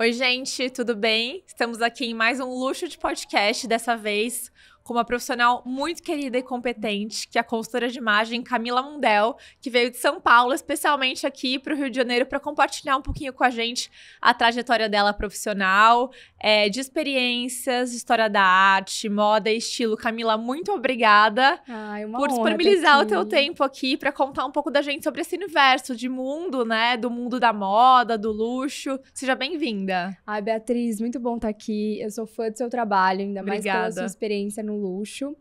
Oi, gente, tudo bem? Estamos aqui em mais um luxo de podcast, dessa vez com uma profissional muito querida e competente, que é a consultora de imagem Camila Mundel, que veio de São Paulo especialmente aqui para o Rio de Janeiro para compartilhar um pouquinho com a gente a trajetória dela profissional, é, de experiências, história da arte, moda e estilo. Camila, muito obrigada Ai, por disponibilizar o teu tempo aqui para contar um pouco da gente sobre esse universo de mundo, né? Do mundo da moda, do luxo. Seja bem-vinda. Ai, Beatriz, muito bom estar tá aqui. Eu sou fã do seu trabalho, ainda mais pela sua experiência no luxo.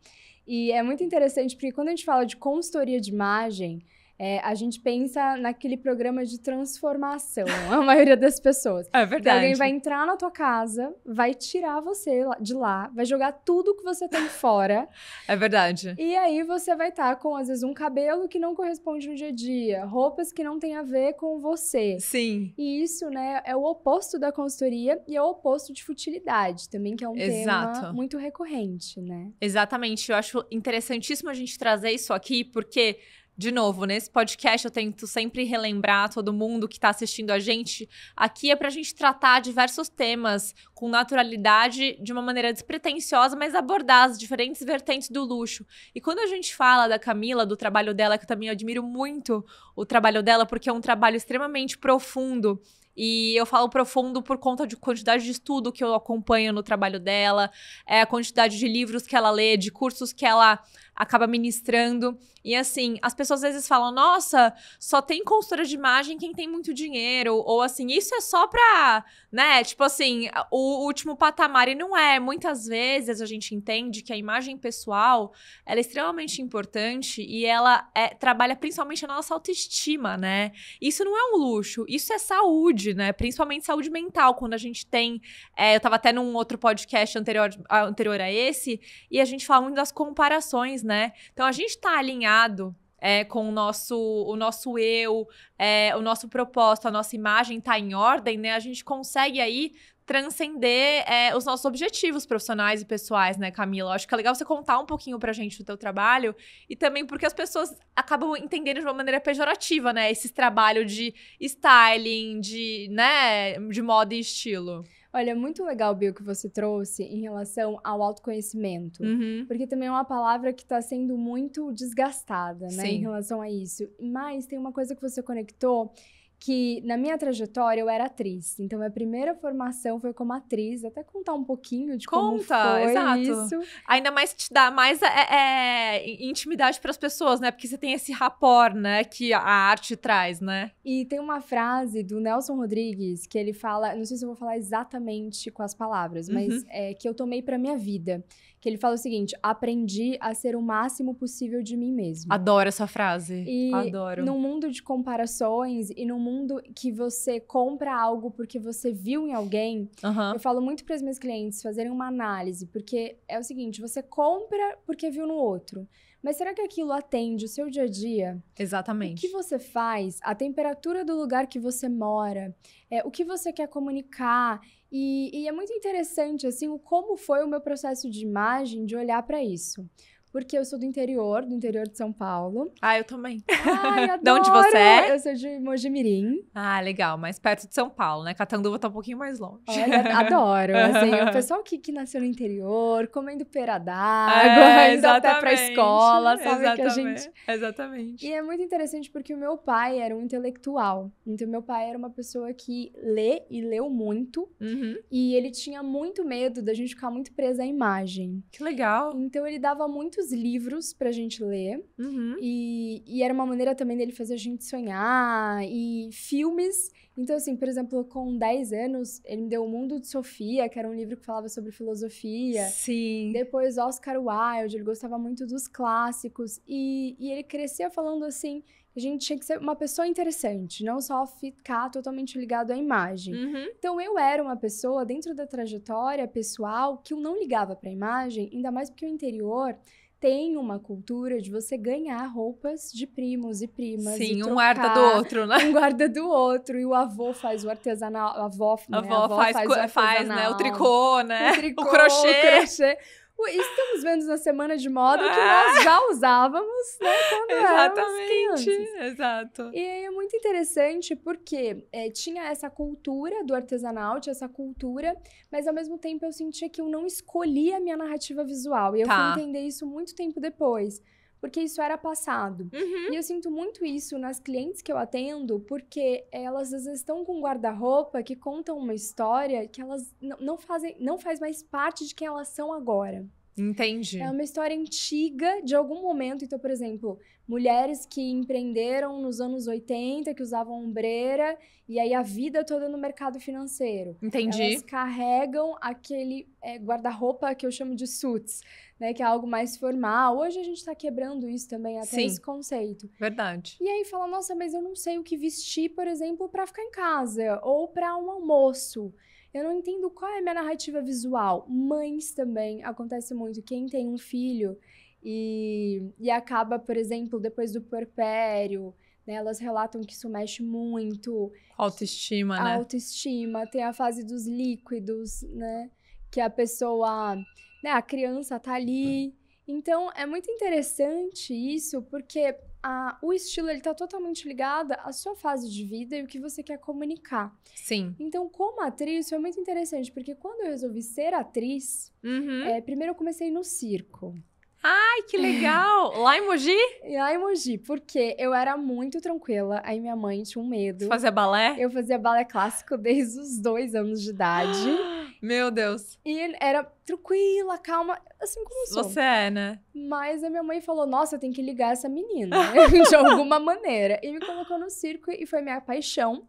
E é muito interessante porque quando a gente fala de consultoria de imagem, é, a gente pensa naquele programa de transformação, a maioria das pessoas. É então, verdade. alguém vai entrar na tua casa, vai tirar você de lá, vai jogar tudo que você tem fora. É verdade. E aí você vai estar tá com, às vezes, um cabelo que não corresponde no dia a dia, roupas que não tem a ver com você. Sim. E isso, né, é o oposto da consultoria e é o oposto de futilidade também, que é um Exato. tema muito recorrente, né? Exatamente. Eu acho interessantíssimo a gente trazer isso aqui, porque de novo, nesse podcast eu tento sempre relembrar todo mundo que está assistindo a gente. Aqui é para a gente tratar diversos temas com naturalidade, de uma maneira despretensiosa, mas abordar as diferentes vertentes do luxo. E quando a gente fala da Camila, do trabalho dela, que eu também admiro muito o trabalho dela, porque é um trabalho extremamente profundo. E eu falo profundo por conta de quantidade de estudo que eu acompanho no trabalho dela, é, a quantidade de livros que ela lê, de cursos que ela acaba ministrando. E assim, as pessoas às vezes falam: nossa, só tem consultora de imagem quem tem muito dinheiro. Ou assim, isso é só pra, né? Tipo assim, o último patamar. E não é. Muitas vezes a gente entende que a imagem pessoal ela é extremamente importante e ela é, trabalha principalmente a nossa autoestima, né? Isso não é um luxo, isso é saúde, né? Principalmente saúde mental, quando a gente tem. É, eu tava até num outro podcast anterior, anterior a esse, e a gente fala muito das comparações, né? né? Então a gente está alinhado é, com o nosso, o nosso eu, é, o nosso propósito, a nossa imagem está em ordem, né? A gente consegue aí transcender é, os nossos objetivos profissionais e pessoais, né, Camila? Eu acho que é legal você contar um pouquinho pra gente do teu trabalho e também porque as pessoas acabam entendendo de uma maneira pejorativa, né, esse trabalho de styling, de, né, de moda e estilo. Olha, é muito legal, Bill, que você trouxe em relação ao autoconhecimento. Uhum. Porque também é uma palavra que está sendo muito desgastada, né? Sim. Em relação a isso. Mas tem uma coisa que você conectou que na minha trajetória eu era atriz. Então minha primeira formação foi como atriz. Até contar um pouquinho de Conta, como foi exato. isso. Ainda mais te dá mais é, é, é intimidade para as pessoas, né? Porque você tem esse rapor, né? Que a arte traz, né? E tem uma frase do Nelson Rodrigues que ele fala, não sei se eu vou falar exatamente com as palavras, mas uhum. é, que eu tomei para minha vida, que ele fala o seguinte: aprendi a ser o máximo possível de mim mesmo. Adoro essa frase. E Adoro. Num mundo de comparações e num mundo que você compra algo porque você viu em alguém, uhum. eu falo muito para os meus clientes fazerem uma análise, porque é o seguinte: você compra porque viu no outro. Mas será que aquilo atende o seu dia a dia? Exatamente. O que você faz, a temperatura do lugar que você mora, é, o que você quer comunicar. E, e é muito interessante, assim, o como foi o meu processo de imagem, de olhar para isso. Porque eu sou do interior, do interior de São Paulo. Ah, eu também. Ai, adoro. de onde você é? Eu sou de Mojimirim. Ah, legal, mais perto de São Paulo, né? Catanduva tá um pouquinho mais longe. Olha, adoro. Assim, o pessoal que, que nasceu no interior, comendo pera d'água, é, indo até pra escola, sabe? Exatamente, que a gente... exatamente. E é muito interessante porque o meu pai era um intelectual. Então, meu pai era uma pessoa que lê e leu muito. Uhum. E ele tinha muito medo da gente ficar muito presa à imagem. Que legal. Então, ele dava muito muitos livros pra gente ler. Uhum. E, e, era uma maneira também dele fazer a gente sonhar. E filmes. Então, assim, por exemplo, com 10 anos, ele me deu O Mundo de Sofia, que era um livro que falava sobre filosofia. Sim. Depois Oscar Wilde, ele gostava muito dos clássicos. E, e ele crescia falando assim a gente tinha que ser uma pessoa interessante, não só ficar totalmente ligado à imagem. Uhum. Então eu era uma pessoa dentro da trajetória pessoal que eu não ligava para a imagem, ainda mais porque o interior tem uma cultura de você ganhar roupas de primos e primas. Sim, e trocar, um guarda do outro, né? Um guarda do outro. E o avô faz o artesanal, a avó, a né? avó, a avó faz, faz, o faz né? o tricô, né? O, tricô, o crochê. O crochê. Tipo, estamos vendo na semana de moda que ah! nós já usávamos, né? Quando Exatamente, exato. E aí é muito interessante porque é, tinha essa cultura do artesanal, tinha essa cultura, mas ao mesmo tempo eu sentia que eu não escolhia a minha narrativa visual. E eu tá. fui entender isso muito tempo depois porque isso era passado. Uhum. E eu sinto muito isso nas clientes que eu atendo, porque elas às vezes estão com um guarda-roupa que contam uma história que elas não fazem, não faz mais parte de quem elas são agora. Entendi. É uma história antiga de algum momento. Então, por exemplo, mulheres que empreenderam nos anos 80, que usavam ombreira, e aí a vida toda no mercado financeiro. Entendi. Elas carregam aquele é, guarda-roupa que eu chamo de suits, né? Que é algo mais formal. Hoje a gente está quebrando isso também, até Sim. esse conceito. Verdade. E aí fala, nossa, mas eu não sei o que vestir, por exemplo, para ficar em casa ou para um almoço. Eu não entendo qual é a minha narrativa visual. Mães também, acontece muito. Quem tem um filho e, e acaba, por exemplo, depois do puerpério, né, elas relatam que isso mexe muito. Autoestima, né? Autoestima. Tem a fase dos líquidos, né? Que a pessoa, né, a criança tá ali. Hum. Então, é muito interessante isso, porque a, o estilo ele tá totalmente ligado à sua fase de vida e o que você quer comunicar. Sim. Então, como atriz, foi muito interessante, porque quando eu resolvi ser atriz, uhum. é, primeiro eu comecei no circo. Ai, que legal! Lá em Mogi? Lá em Mogi, porque eu era muito tranquila, aí minha mãe tinha um medo. Você fazia balé? Eu fazia balé clássico desde os dois anos de idade. Meu Deus! E era tranquila, calma, assim como sou. Você é, né? Mas a minha mãe falou, nossa, tem que ligar essa menina, né? de alguma maneira. E me colocou no circo e foi minha paixão.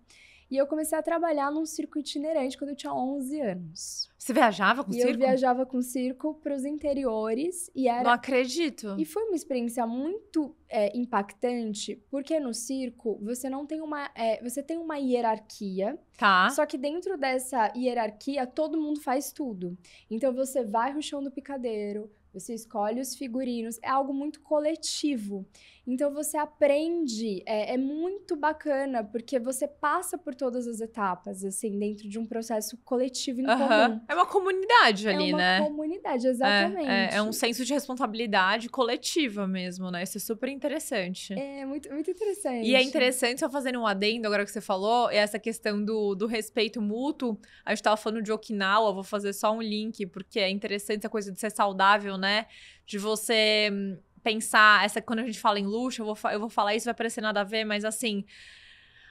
E eu comecei a trabalhar num circo itinerante quando eu tinha 11 anos. Você viajava com e circo? Eu viajava com circo para os interiores e era. Não acredito. E foi uma experiência muito é, impactante, porque no circo você não tem uma, é, você tem uma hierarquia. Tá. Só que dentro dessa hierarquia todo mundo faz tudo. Então você vai no chão do picadeiro, você escolhe os figurinos, é algo muito coletivo. Então você aprende, é, é, muito bacana, porque você passa por todas as etapas, assim, dentro de um processo coletivo em uhum. comum. É uma comunidade é ali, né? É uma né? comunidade, exatamente. É, é, é, um senso de responsabilidade coletiva mesmo, né? Isso é super interessante. É, muito, muito interessante. E é interessante, só fazendo um adendo agora que você falou, essa questão do, do respeito mútuo. A gente tava falando de Okinawa, vou fazer só um link, porque é interessante essa coisa de ser saudável, né? De você hum, pensar, essa quando a gente fala em luxo, eu vou, eu vou falar isso, vai parecer nada a ver, mas assim,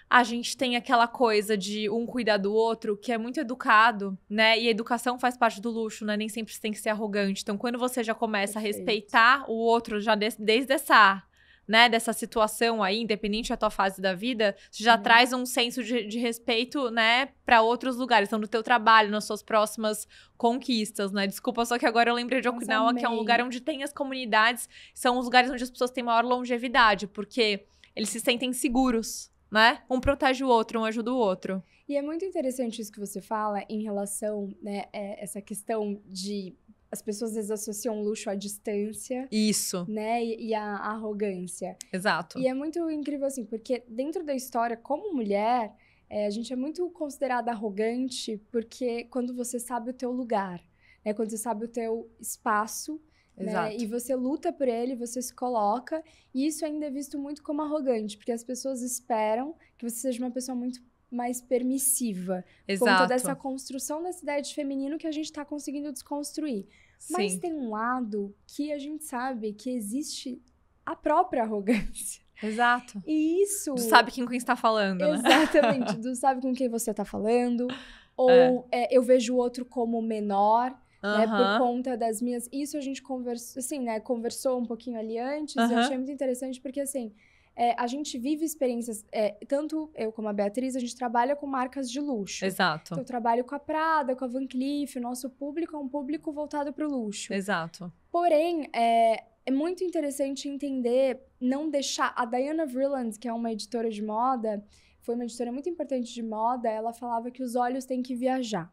a gente tem aquela coisa de um cuidar do outro que é muito educado, né? E a educação faz parte do luxo, né? Nem sempre você tem que ser arrogante. Então, quando você já começa Perfeito. a respeitar o outro já desde, desde essa né, dessa situação aí, independente da tua fase da vida, você já uhum. traz um senso de, de respeito, né, para outros lugares, então no teu trabalho, nas suas próximas conquistas, né? Desculpa, só que agora eu lembrei de Okinawa, que é um lugar onde tem as comunidades, são os lugares onde as pessoas têm maior longevidade, porque eles se sentem seguros, né? Um protege o outro, um ajuda o outro. E é muito interessante isso que você fala em relação, né, é, essa questão de as pessoas às vezes associam luxo à distância. Isso. Né? E, e à arrogância. Exato. E é muito incrível, assim, porque dentro da história, como mulher, é, a gente é muito considerada arrogante porque quando você sabe o teu lugar, né? Quando você sabe o teu espaço. Né, Exato. Né? E você luta por ele, você se coloca, e isso ainda é visto muito como arrogante, porque as pessoas esperam que você seja uma pessoa muito mais permissiva. Exato. Conta dessa construção da cidade feminino que a gente está conseguindo desconstruir. Sim. Mas tem um lado que a gente sabe que existe a própria arrogância. Exato. E isso. Tu sabe com quem está falando, né? Exatamente. Né? tu sabe com quem você está falando. É. Ou é. É, eu vejo o outro como menor. Uhum. Né, por conta das minhas. Isso a gente conversou, assim, né? Conversou um pouquinho ali antes. Uhum. Eu achei muito interessante, porque assim, é, a gente vive experiências, é, tanto eu como a Beatriz, a gente trabalha com marcas de luxo. Exato. Então, eu trabalho com a Prada, com a Van Cleef, o nosso público é um público voltado para o luxo. Exato. Porém, é, é muito interessante entender, não deixar... A Diana Vreeland, que é uma editora de moda, foi uma editora muito importante de moda, ela falava que os olhos têm que viajar.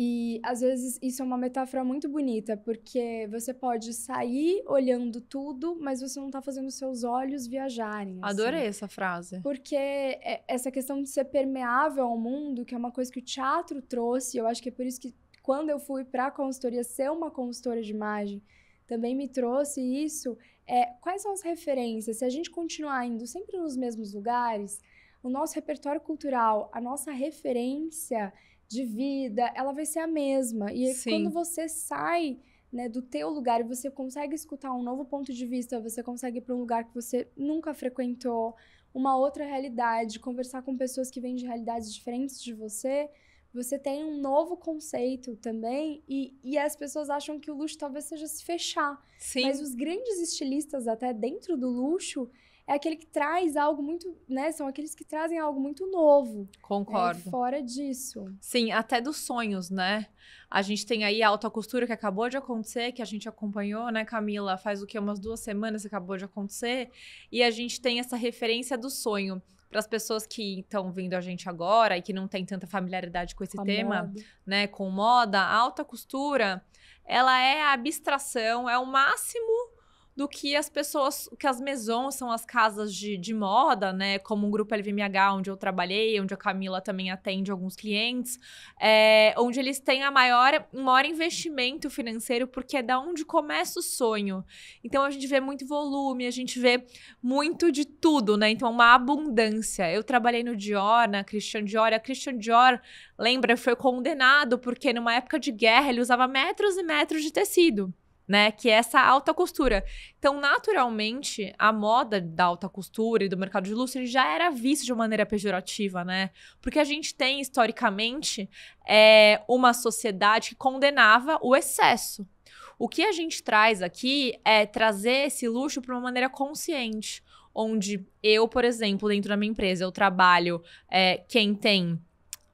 E às vezes isso é uma metáfora muito bonita, porque você pode sair olhando tudo, mas você não está fazendo seus olhos viajarem. Assim. Adorei essa frase. Porque é, essa questão de ser permeável ao mundo, que é uma coisa que o teatro trouxe, eu acho que é por isso que quando eu fui para a consultoria ser uma consultora de imagem, também me trouxe isso. É, quais são as referências? Se a gente continuar indo sempre nos mesmos lugares, o nosso repertório cultural, a nossa referência de vida, ela vai ser a mesma. E Sim. quando você sai né, do teu lugar e você consegue escutar um novo ponto de vista, você consegue ir para um lugar que você nunca frequentou, uma outra realidade, conversar com pessoas que vêm de realidades diferentes de você, você tem um novo conceito também e, e as pessoas acham que o luxo talvez seja se fechar. Sim. Mas os grandes estilistas até dentro do luxo, é aquele que traz algo muito, né? São aqueles que trazem algo muito novo. Né, Concordo. Né? Fora disso. Sim, até dos sonhos, né? A gente tem aí a alta costura que acabou de acontecer, que a gente acompanhou, né, Camila? Faz o que? Umas duas semanas que acabou de acontecer. E a gente tem essa referência do sonho para as pessoas que estão vindo a gente agora e que não tem tanta familiaridade com esse tema, moda. né, com moda, alta costura, ela é a abstração, é o máximo do que as pessoas, que as maisons são as casas de, de moda, né? Como o um grupo LVMH, onde eu trabalhei, onde a Camila também atende alguns clientes, é, onde eles têm a maior, maior investimento financeiro, porque é da onde começa o sonho. Então a gente vê muito volume, a gente vê muito de tudo, né? Então é uma abundância. Eu trabalhei no Dior, na Christian Dior, a Christian Dior, lembra, foi condenado porque numa época de guerra ele usava metros e metros de tecido né? Que é essa alta costura. Então, naturalmente, a moda da alta costura e do mercado de luxo já era vista de uma maneira pejorativa, né? Porque a gente tem, historicamente, é, uma sociedade que condenava o excesso. O que a gente traz aqui é trazer esse luxo para uma maneira consciente. Onde eu, por exemplo, dentro da minha empresa, eu trabalho é, quem tem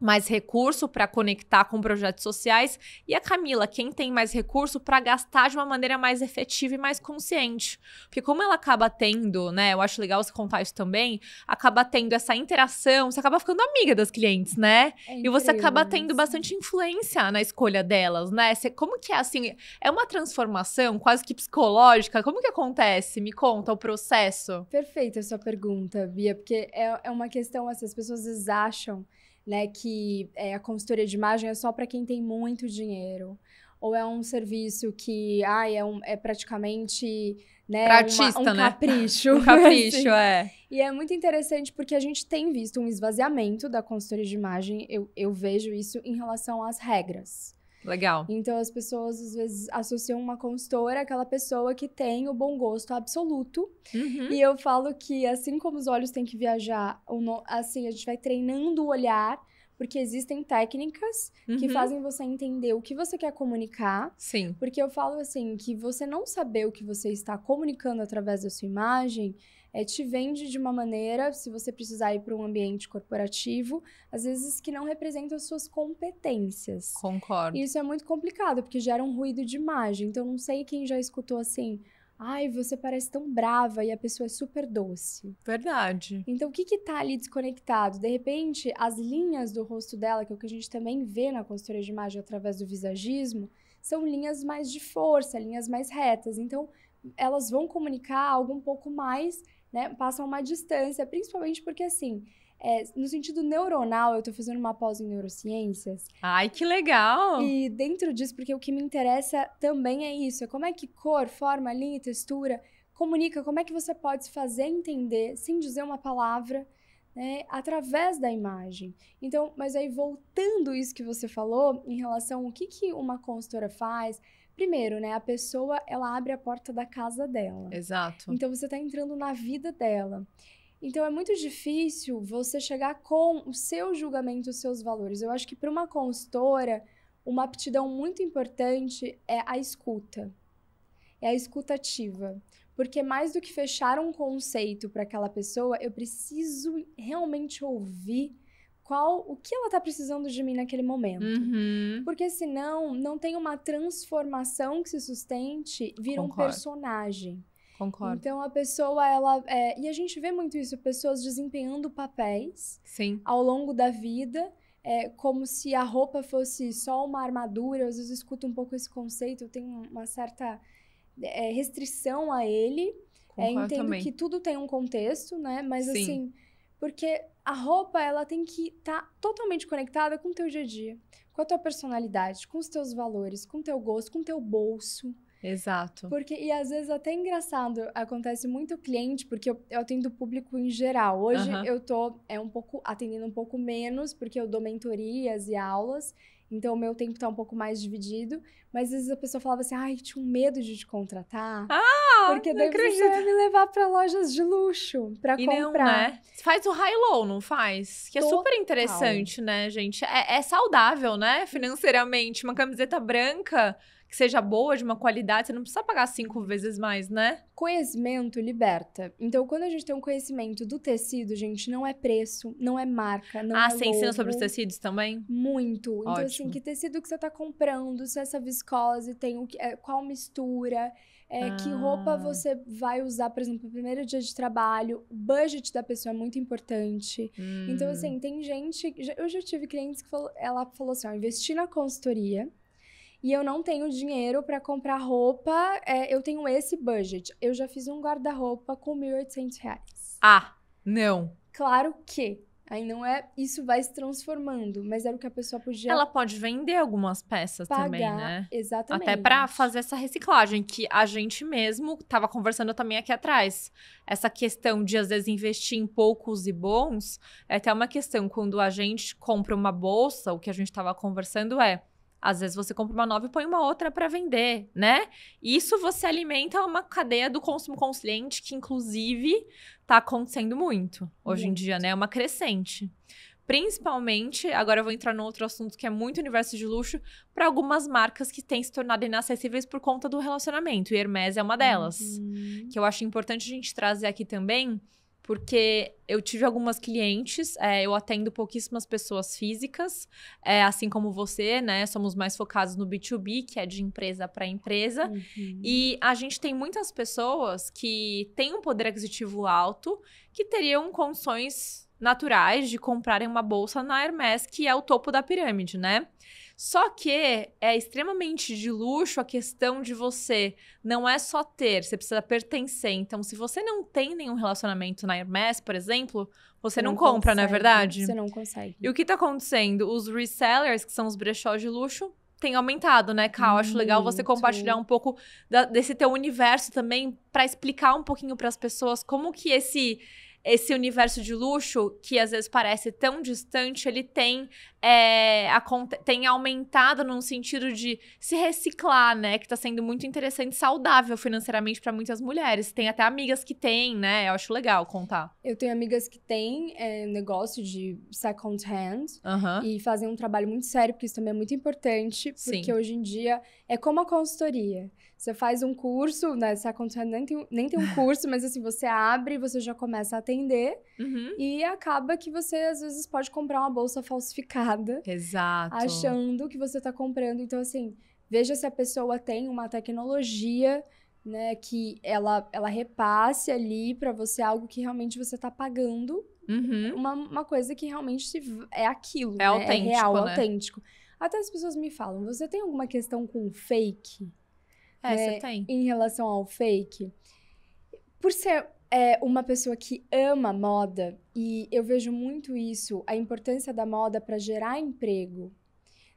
mais recurso para conectar com projetos sociais e a Camila, quem tem mais recurso para gastar de uma maneira mais efetiva e mais consciente. Porque como ela acaba tendo, né, eu acho legal você contar isso também, acaba tendo essa interação, você acaba ficando amiga das clientes, né? É e você acaba tendo bastante influência na escolha delas, né? Você, como que é assim, é uma transformação quase que psicológica, como que acontece? Me conta o processo. Perfeita a sua pergunta, Bia, porque é, é uma questão assim, as pessoas às vezes acham né? Que é, a consultoria de imagem é só para quem tem muito dinheiro. Ou é um serviço que, ai, é, um, é praticamente né, pra artista, uma, um né? capricho. um capricho, assim. é. E é muito interessante porque a gente tem visto um esvaziamento da consultoria de imagem, eu, eu vejo isso em relação às regras. Legal. Então as pessoas às vezes associam uma consultora àquela pessoa que tem o bom gosto absoluto. Uhum. E eu falo que assim como os olhos têm que viajar, assim a gente vai treinando o olhar porque existem técnicas uhum. que fazem você entender o que você quer comunicar. Sim. Porque eu falo assim que você não saber o que você está comunicando através da sua imagem é, te vende de uma maneira, se você precisar ir para um ambiente corporativo, às vezes que não representa as suas competências. Concordo. E isso é muito complicado, porque gera um ruído de imagem. Então, não sei quem já escutou assim. Ai, você parece tão brava e a pessoa é super doce. Verdade. Então, o que que tá ali desconectado? De repente, as linhas do rosto dela, que é o que a gente também vê na consultoria de imagem através do visagismo, são linhas mais de força, linhas mais retas. Então, elas vão comunicar algo um pouco mais né, passam uma distância, principalmente porque assim. É, no sentido neuronal, eu estou fazendo uma pós em neurociências. Ai, que legal! E dentro disso, porque o que me interessa também é isso: é como é que cor, forma, linha, textura comunica, como é que você pode se fazer entender sem dizer uma palavra. Né, através da imagem. Então, mas aí voltando isso que você falou em relação ao que, que uma consultora faz, Primeiro, né, a pessoa, ela abre a porta da casa dela. Exato. Então você está entrando na vida dela. Então é muito difícil você chegar com o seu julgamento, os seus valores. Eu acho que para uma consultora, uma aptidão muito importante é a escuta. É a escutativa. Porque mais do que fechar um conceito para aquela pessoa, eu preciso realmente ouvir qual o que ela tá precisando de mim naquele momento. Uhum. Porque senão não tem uma transformação que se sustente, vira Concordo. um personagem. Concordo. Então a pessoa, ela. É, e a gente vê muito isso, pessoas desempenhando papéis Sim. ao longo da vida. É, como se a roupa fosse só uma armadura, eu, às vezes escuto um pouco esse conceito, eu tenho uma certa é, restrição a ele. É, Concordo é, entendo também. que tudo tem um contexto, né? Mas Sim. assim porque a roupa, ela tem que estar tá totalmente conectada com o teu dia a dia, com a tua personalidade, com os teus valores, com o teu gosto, com o teu bolso. Exato. Porque, e às vezes até é engraçado, acontece muito cliente, porque eu, eu atendo público em geral. Hoje eu tô é um pouco atendendo um pouco menos, porque eu dou mentorias e aulas. Então, o meu tempo tá um pouco mais dividido. Mas às vezes a pessoa falava assim, ai, tinha um medo de te contratar. Ah, Porque daí acredito. você me levar para lojas de luxo, para comprar. Não, né? Faz o high-low, não faz? Que é Total. é super interessante, né, gente? É, é saudável, né, financeiramente. Uma camiseta branca que seja boa, de uma qualidade, você não precisa pagar cinco vezes mais, né? Conhecimento liberta. Então, quando a gente tem um conhecimento do tecido, gente, não é preço, não é marca, não ah, é. Ah, você ensina sobre os tecidos também? Muito. Ótimo. Então, assim, que tecido que você tá comprando, se essa viscose tem o que, é, qual mistura. É, ah. Que roupa ah. você vai usar, por exemplo, no primeiro dia de trabalho? O budget da pessoa é muito importante. Então, hum. Então, assim, tem gente. Eu já tive clientes que falou, ela falou assim: ó, investi na consultoria, e eu não tenho dinheiro para comprar roupa, é, eu tenho esse budget. Eu já fiz um guarda-roupa com 1.800 reais Ah, não. Claro que Aí não é, isso vai se transformando, mas era o que a pessoa podia. Ela pode vender algumas peças pagar, também, né? Exatamente. Até para fazer essa reciclagem que a gente mesmo estava conversando também aqui atrás. Essa questão de às vezes investir em poucos e bons é até uma questão quando a gente compra uma bolsa, o que a gente estava conversando é às vezes você compra uma nova e põe uma outra para vender, né? Isso você alimenta uma cadeia do consumo consciente que, inclusive, tá acontecendo muito hoje muito. em dia, né? É uma crescente. Principalmente, agora eu vou entrar num outro assunto que é muito universo de luxo, para algumas marcas que têm se tornado inacessíveis por conta do relacionamento. E Hermes é uma delas. Uhum. Que eu acho importante a gente trazer aqui também, porque eu tive algumas clientes, é, eu atendo pouquíssimas pessoas físicas, é, assim como você, né? Somos mais focados no B2B, que é de empresa para empresa. Uhum. E a gente tem muitas pessoas que têm um poder aquisitivo alto, que teriam condições naturais de comprarem uma bolsa na Hermes, que é o topo da pirâmide, né? Só que é extremamente de luxo a questão de você não é só ter, você precisa pertencer. Então, se você não tem nenhum relacionamento na Hermes, por exemplo, você, você não, não, compra, consegue, não é verdade? Você não consegue. E o que tá acontecendo? Os resellers, que são os brechós de luxo, tem aumentado, né, Carl? Acho legal você compartilhar um pouco da, desse teu universo também para explicar um pouquinho para as pessoas como que esse esse universo de luxo, que às vezes parece tão distante, ele tem, é, a, tem aumentado num sentido de se reciclar, né? Que tá sendo muito interessante e saudável financeiramente para muitas mulheres. Tem até amigas que têm, né? Eu acho legal contar. Eu tenho amigas que têm é, negócio de second hand uhum. e fazem um trabalho muito sério, porque isso também é muito importante, porque Sim. hoje em dia é como a consultoria. Você faz um curso, né? Se acontecer, nem tem, nem tem um curso, mas assim, você abre, você já começa a atender. Uhum. E acaba que você, às vezes, pode comprar uma bolsa falsificada. Exato. Achando que você está comprando. Então, assim, veja se a pessoa tem uma tecnologia, né? Que ela, ela repasse ali para você algo que realmente você está pagando. Uhum. Uma, uma coisa que realmente é aquilo. É né? É autêntico. É real, né? autêntico. Até as pessoas me falam: você tem alguma questão com fake? É, né, você tem. Em relação ao fake. Por ser é, uma pessoa que ama moda, e eu vejo muito isso, a importância da moda para gerar emprego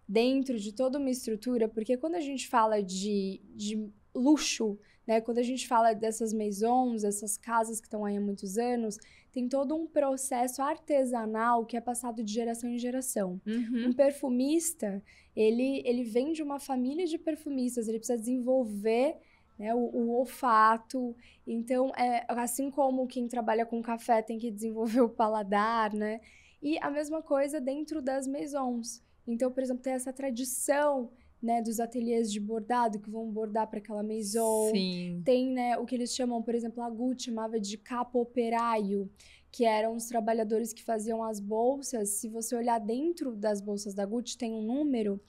dentro de toda uma estrutura, porque quando a gente fala de, de luxo, né? Quando a gente fala dessas maisons, essas casas que estão aí há muitos anos, tem todo um processo artesanal que é passado de geração em geração. Uhum. Um perfumista, ele, ele vem de uma família de perfumistas, ele precisa desenvolver né, o, o, olfato. Então, é, assim como quem trabalha com café tem que desenvolver o paladar, né? E a mesma coisa dentro das maisons. Então, por exemplo, tem essa tradição né, dos ateliês de bordado que vão bordar para aquela maison. Sim. Tem, né, o que eles chamam, por exemplo, a Gucci chamava de capo operaio, que eram os trabalhadores que faziam as bolsas. Se você olhar dentro das bolsas da Gucci, tem um número.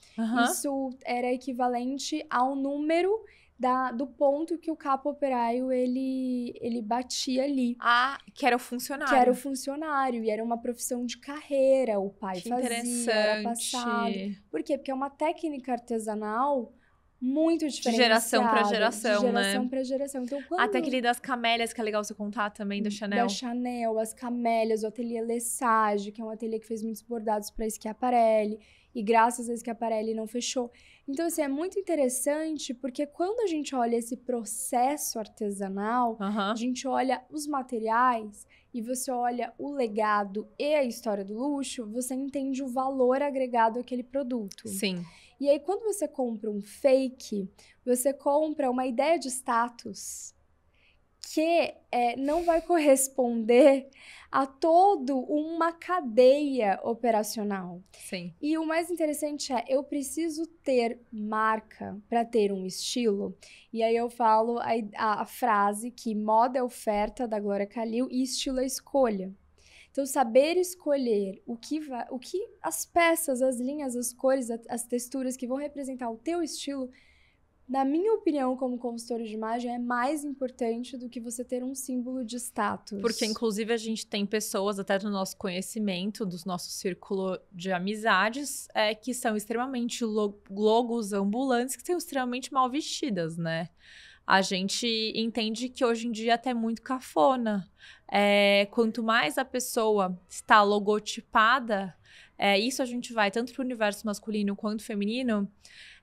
Isso era equivalente ao número da, do ponto que o capo operário ele, ele batia ali. Ah, que era o funcionário. Que era o funcionário e era uma profissão de carreira, o pai que fazia, era passado. Por quê? Porque é uma técnica artesanal muito diferente. De geração para geração, de geração né? para geração. Então, quando... Até aquele das camélias, que é legal você contar também, da Chanel. Da Chanel, as camélias, o ateliê Lesage, que é um ateliê que fez muitos bordados para Schiaparelli. E graças a Deus que a Parelli não fechou. Então, assim, é muito interessante porque quando a gente olha esse processo artesanal, uhum. a gente olha os materiais e você olha o legado e a história do luxo, você entende o valor agregado àquele produto. Sim. E aí, quando você compra um fake, você compra uma ideia de status que é, não vai corresponder a todo uma cadeia operacional. Sim. E o mais interessante é, eu preciso ter marca para ter um estilo. E aí eu falo a, a, a frase que moda é oferta da Glória Calil e estilo é escolha. Então, saber escolher o que, o que as peças, as linhas, as cores, as texturas que vão representar o teu estilo na minha opinião, como consultor de imagem, é mais importante do que você ter um símbolo de status. Porque, inclusive, a gente tem pessoas, até do nosso conhecimento, do nosso círculo de amizades, é, que são extremamente logos ambulantes, que são extremamente mal vestidas, né? A gente entende que hoje em dia até é muito cafona. É, quanto mais a pessoa está logotipada, é, isso a gente vai tanto para o universo masculino quanto feminino,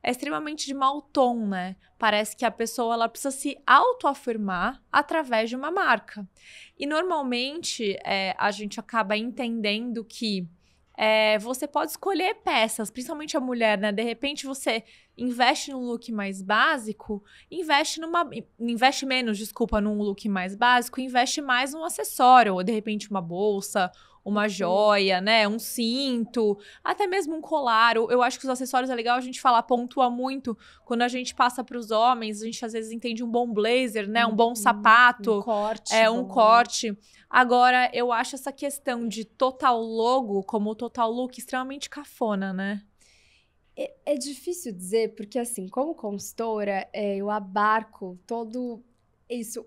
é extremamente de mau tom, né? Parece que a pessoa ela precisa se autoafirmar através de uma marca. E normalmente é, a gente acaba entendendo que é, você pode escolher peças, principalmente a mulher, né? De repente você investe num look mais básico, investe numa. Investe menos, desculpa, num look mais básico, investe mais num acessório, ou de repente uma bolsa, uma joia, né? Um cinto, até mesmo um colar. Eu acho que os acessórios é legal a gente falar, pontua muito. Quando a gente passa para os homens, a gente às vezes entende um bom blazer, né? Um bom uhum. sapato. Um corte. É, um bom. corte. Agora, eu acho essa questão de total logo como total look extremamente cafona, né? É, é difícil dizer, porque assim, como consultora, é, eu abarco todo isso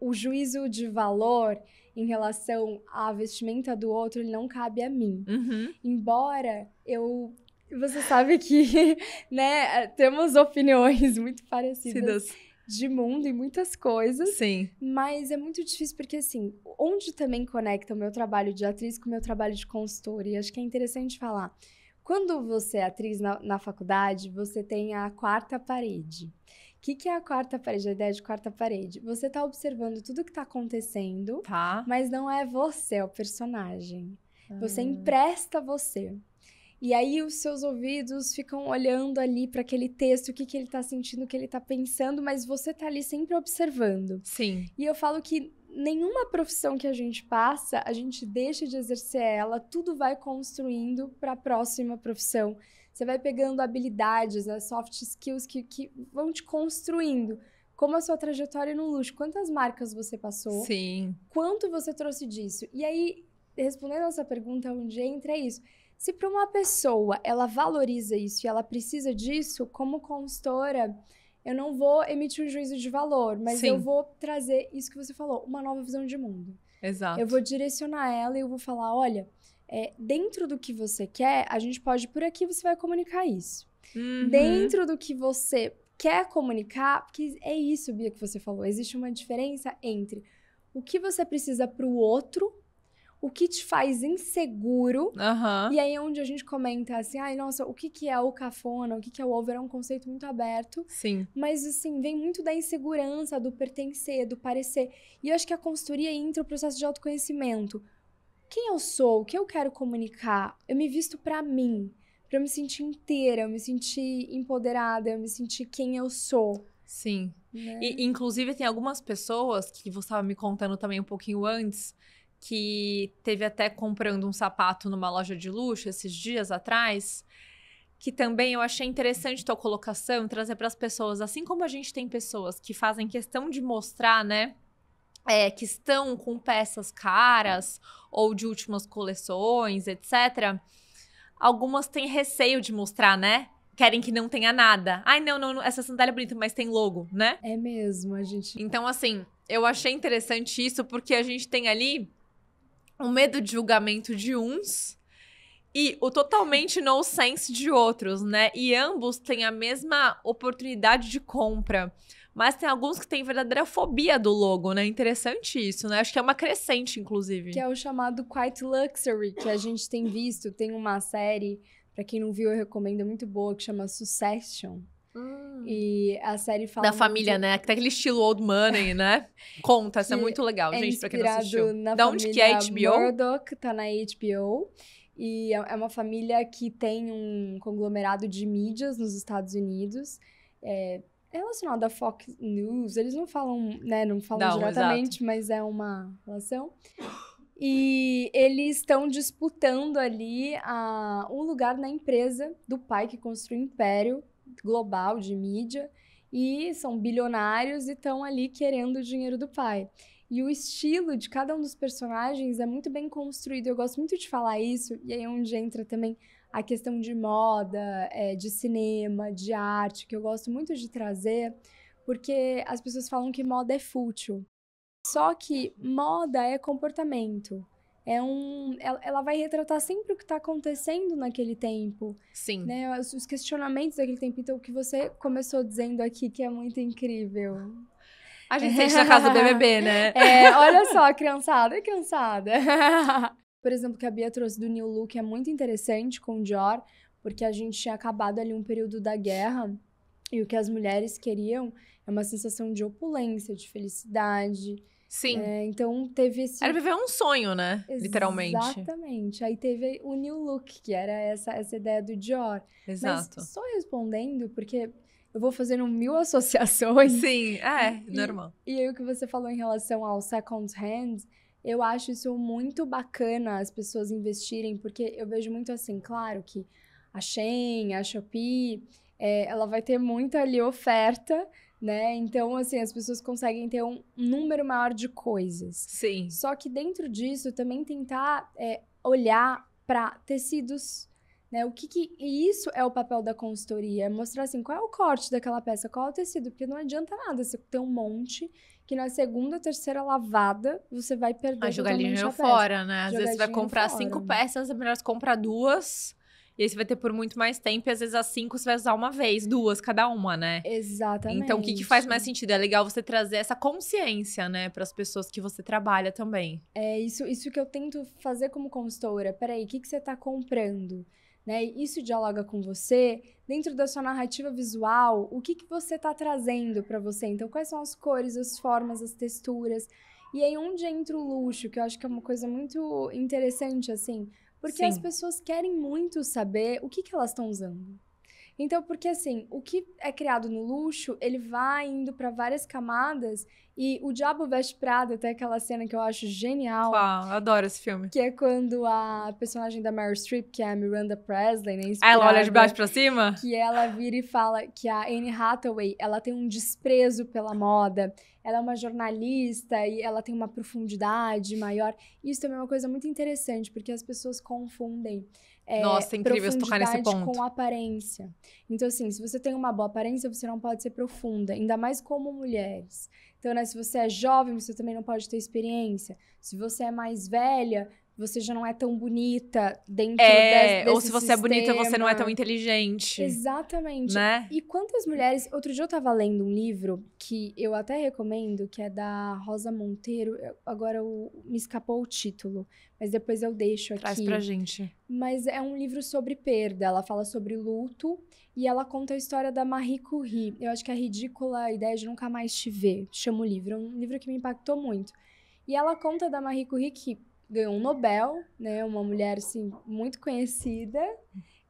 o, juízo de valor em relação à vestimenta do outro, ele não cabe a mim. Uhum. Embora eu você sabe que, né, é, temos opiniões muito parecidas de mundo e muitas coisas. Sim. Mas é muito difícil porque assim, onde também conecta o meu trabalho de atriz com o meu trabalho de consultora, e acho que é interessante falar. Quando você é atriz na, na faculdade, você tem a quarta parede o que, que é a quarta parede? A ideia de quarta parede? Você está observando tudo que está acontecendo, tá. mas não é você, é o personagem. Ah. Você empresta você. E aí os seus ouvidos ficam olhando ali para aquele texto, o que, que ele está sentindo, o que ele está pensando, mas você está ali sempre observando. Sim. E eu falo que nenhuma profissão que a gente passa, a gente deixa de exercer ela, tudo vai construindo para a próxima profissão você vai pegando habilidades, as soft skills que, que vão te construindo como a sua trajetória no luxo, quantas marcas você passou, Sim. quanto você trouxe disso. E aí, respondendo essa pergunta, onde entra isso? Se para uma pessoa ela valoriza isso e ela precisa disso, como consultora, eu não vou emitir um juízo de valor, mas Sim. eu vou trazer isso que você falou, uma nova visão de mundo. Exato. Eu vou direcionar ela e eu vou falar, olha, é, dentro do que você quer, a gente pode por aqui você vai comunicar isso. Uhum. Dentro do que você quer comunicar, porque é isso, Bia, que você falou. Existe uma diferença entre o que você precisa para o outro, o que te faz inseguro. Uhum. E aí é onde a gente comenta assim, ai, nossa, o que, que é o cafona, o que, que é o over, é um conceito muito aberto. Sim. Mas, assim, vem muito da insegurança, do pertencer, do parecer. E eu acho que a consultoria entra o processo de autoconhecimento quem eu sou, o que eu quero comunicar. Eu me visto para mim, para eu me sentir inteira, eu me sentir empoderada, eu me sentir quem eu sou. Sim. Né? E, inclusive, tem algumas pessoas que você estava me contando também um pouquinho antes, que teve até comprando um sapato numa loja de luxo esses dias atrás, que também eu achei interessante tua colocação, trazer para as pessoas, assim como a gente tem pessoas que fazem questão de mostrar, né? é, que estão com peças caras ou de últimas coleções, etc., algumas têm receio de mostrar, né? Querem que não tenha nada. Ai, não, não, não, essa sandália é bonita, mas tem logo, né? É mesmo, a gente. Então, assim, eu achei interessante isso porque a gente tem ali o medo de julgamento de uns e o totalmente no sense de outros, né? E ambos têm a mesma oportunidade de compra. Mas tem alguns que têm verdadeira fobia do logo, né? Interessante isso, né? Acho que é uma crescente, inclusive. Que é o chamado Quiet Luxury, que a gente tem visto. Tem uma série, para quem não viu, eu recomendo, é muito boa, que chama Succession. Hum. E a série fala. Da família, de... né? Que aquele estilo old money, né? Conta, isso é muito legal, é gente, pra quem não assistiu. Na da onde que é HBO? Murdoch, tá na HBO. E é, é uma família que tem um conglomerado de mídias nos Estados Unidos. É, relacionado é à Fox News. Eles não falam, né? Não falam não, diretamente, exato. mas é uma relação. E eles estão disputando ali a, ah, um lugar na empresa do pai que construiu o um império global de mídia. E são bilionários e estão ali querendo o dinheiro do pai. E o estilo de cada um dos personagens é muito bem construído. Eu gosto muito de falar isso, e aí onde entra também a questão de moda, é, de cinema, de arte, que eu gosto muito de trazer, porque as pessoas falam que moda é fútil. Só que moda é comportamento. É um, ela vai retratar sempre o que está acontecendo naquele tempo. Sim. Né? Os questionamentos daquele tempo. Então, o que você começou dizendo aqui, que é muito incrível. A gente sente na casa do BBB, né? É, olha só, criançada, criançada. por exemplo, que a Bia trouxe do New Look é muito interessante com o Dior, porque a gente tinha acabado ali um período da guerra e o que as mulheres queriam é uma sensação de opulência, de felicidade. Sim. É, então teve esse. Era viver um sonho, né? Literalmente. Exatamente. Aí teve o New Look, que era essa, essa ideia do Dior. Exato. Mas só respondendo, porque eu vou fazendo mil associações. Sim, é, e, normal. E aí o que você falou em relação ao second hand eu acho isso muito bacana as pessoas investirem, porque eu vejo muito assim, claro que a Shein, a Shopee, é, ela vai ter muita ali oferta, né? Então, assim, as pessoas conseguem ter um número maior de coisas. Sim. Só que dentro disso também tentar é, olhar para tecidos né? O que, que e isso é o papel da consultoria, é mostrar assim qual é o corte daquela peça, qual é o tecido, porque não adianta nada você ter um monte que na segunda, terceira lavada, você vai perder. Vai jogar dinheiro fora, né? Às vezes você vai comprar fora, cinco né? peças, é melhor você comprar duas. E aí você vai ter por muito mais tempo, e às vezes as cinco você vai usar uma vez, duas, cada uma, né? Exatamente. Então o que, que faz mais sentido? É legal você trazer essa consciência, né, para as pessoas que você trabalha também. É isso, isso que eu tento fazer como consultora. Peraí, o que, que você está comprando? né? isso dialoga com você dentro da sua narrativa visual. O que, que você está trazendo para você? Então, quais são as cores, as formas, as texturas? E aí onde entra o luxo, que eu acho que é uma coisa muito interessante assim, porque Sim. as pessoas querem muito saber o que, que elas estão usando. Então, porque assim, o que é criado no luxo, ele vai indo para várias camadas e o Diabo Veste Prada tem aquela cena que eu acho genial. Uau, adoro esse filme. Que é quando a personagem da Meryl Streep, que é a Miranda Presley, né? Ela olha de baixo pra cima? Que ela vira e fala que a Anne Hathaway, ela tem um desprezo pela moda. Ela é uma jornalista e ela tem uma profundidade maior. Isso também é uma coisa muito interessante, porque as pessoas confundem é, Nossa, é incrível tocar nesse ponto. com aparência. Então, assim, se você tem uma boa aparência, você não pode ser profunda, ainda mais como mulheres. Então, né, se você é jovem, você também não pode ter experiência. Se você é mais velha, você já não é tão bonita dentro é, desse, Ou se você sistema. é bonita, você não é tão inteligente. Exatamente. Né? E quantas mulheres... Outro dia eu tava lendo um livro que eu até recomendo, que é da Rosa Monteiro. Agora eu, me escapou o título, mas depois eu deixo aqui. Traz pra gente. Mas é um livro sobre perda. Ela fala sobre luto e ela conta a história da Marie Curie. Eu acho que é ridícula a ideia de nunca mais te ver. Chama o livro. É um livro que me impactou muito. E ela conta da Marie Curie que ganhou um Nobel, né? Uma mulher, assim, muito conhecida.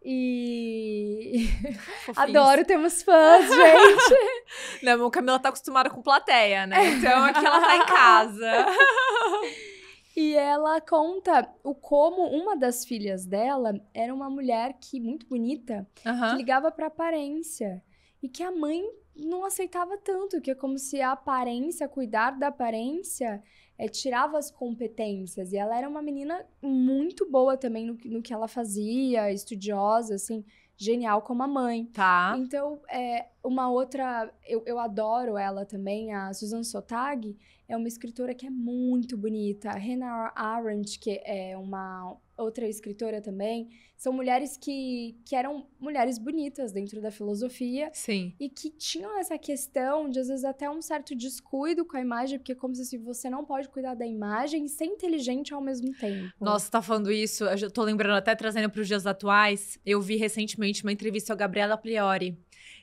E adoro, temos fãs, gente. Não, a Camila tá acostumada com plateia, né? É. Então aqui ela tá em casa. e ela conta o como uma das filhas dela era uma mulher que muito bonita, uhum. que ligava para aparência e que a mãe não aceitava tanto, que é como se a aparência, cuidar da aparência, é, tirava as competências. E ela era uma menina muito boa também no, no que ela fazia, estudiosa, assim, genial como a mãe. Tá. Então, é, uma outra. Eu, eu adoro ela também, a Susan Sontag é uma escritora que é muito bonita. Hannah Arendt, que é uma outra escritora também, são mulheres que, que eram mulheres bonitas dentro da filosofia. Sim. E que tinham essa questão de, às vezes, até um certo descuido com a imagem, porque é como se você não pode cuidar da imagem e ser inteligente ao mesmo tempo. Nossa, você tá falando isso, eu tô lembrando até trazendo para os dias atuais, eu vi recentemente uma entrevista ao Gabriela Priori.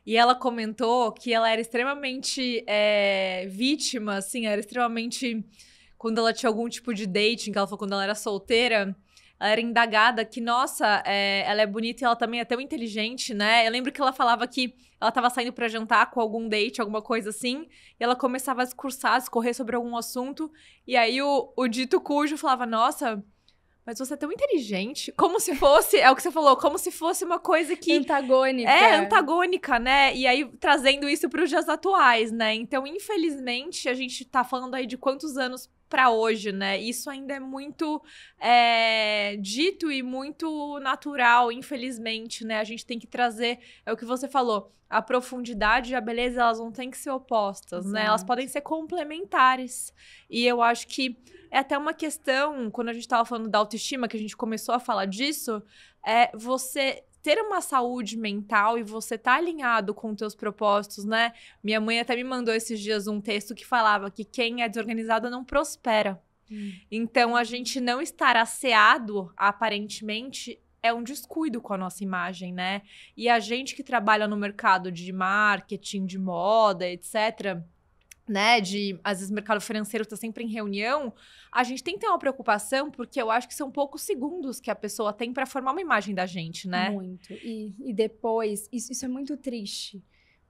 E ela comentou que ela era extremamente é, vítima, assim, era extremamente. Quando ela tinha algum tipo de dating, que ela falou quando ela era solteira, ela era indagada que, nossa, é, ela é bonita e ela também é tão inteligente, né? Eu lembro que ela falava que ela estava saindo para jantar com algum date, alguma coisa assim, e ela começava a discursar, a escorrer sobre algum assunto, e aí o, o dito cujo falava, nossa mas você é tão inteligente, como se fosse, é o que você falou, como se fosse uma coisa que. Antagônica. É, antagônica, né? E aí trazendo isso para os dias atuais, né? Então, infelizmente, a gente tá falando aí de quantos anos para hoje, né? Isso ainda é muito é, dito e muito natural, infelizmente, né? A gente tem que trazer, é o que você falou, a profundidade e a beleza, elas não têm que ser opostas, Exato. né? Elas podem ser complementares. E eu acho que é até uma questão, quando a gente estava falando da autoestima, que a gente começou a falar disso, é você ter uma saúde mental e você tá alinhado com teus propósitos, né? Minha mãe até me mandou esses dias um texto que falava que quem é desorganizado não prospera. Hum. Então, a gente não estar asseado, aparentemente, é um descuido com a nossa imagem, né? E a gente que trabalha no mercado de marketing, de moda, etc., né, de às vezes o mercado financeiro está sempre em reunião, a gente tem que ter uma preocupação, porque eu acho que são poucos segundos que a pessoa tem para formar uma imagem da gente, né? Muito. E, e depois, isso, isso é muito triste.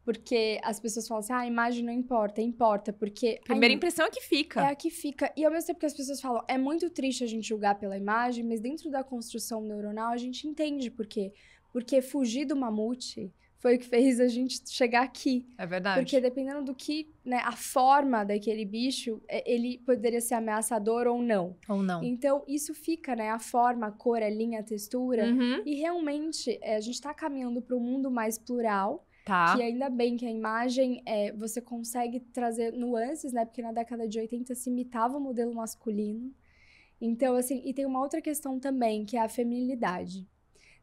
Porque as pessoas falam assim, ah, a imagem não importa, importa, porque... Primeira impressão é que fica. É a que fica. E ao mesmo tempo que as pessoas falam, é muito triste a gente julgar pela imagem, mas dentro da construção neuronal a gente entende por quê. Porque fugir do mamute, foi o que fez a gente chegar aqui. É verdade. Porque dependendo do que, né, a forma daquele bicho, é, ele poderia ser ameaçador ou não. Ou não. Então, isso fica, né, a forma, a cor, a linha, a textura. Uhum. E realmente, é, a gente está caminhando para um mundo mais plural. Tá. Que ainda bem que a imagem, é, você consegue trazer nuances, né? Porque na década de 80 se imitava o modelo masculino. Então, assim, e tem uma outra questão também, que é a feminilidade